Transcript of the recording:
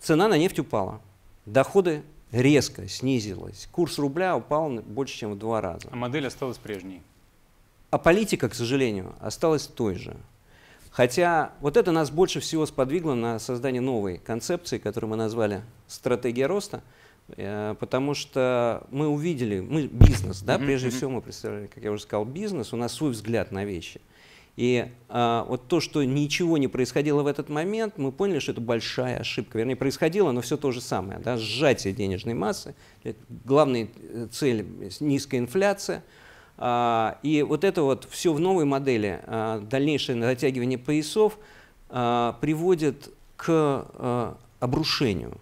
Цена на нефть упала, доходы резко снизились, курс рубля упал больше, чем в два раза. А модель осталась прежней? А политика, к сожалению, осталась той же. Хотя вот это нас больше всего сподвигло на создание новой концепции, которую мы назвали «Стратегия роста», э, потому что мы увидели, мы бизнес, да, прежде всего мы представляли, как я уже сказал, бизнес, у нас свой взгляд на вещи – и а, вот то, что ничего не происходило в этот момент, мы поняли, что это большая ошибка. Вернее, происходило, но все то же самое. Да? Сжатие денежной массы, главная э, цель – низкая инфляция. А, и вот это вот все в новой модели, а, дальнейшее затягивание поясов а, приводит к а, обрушению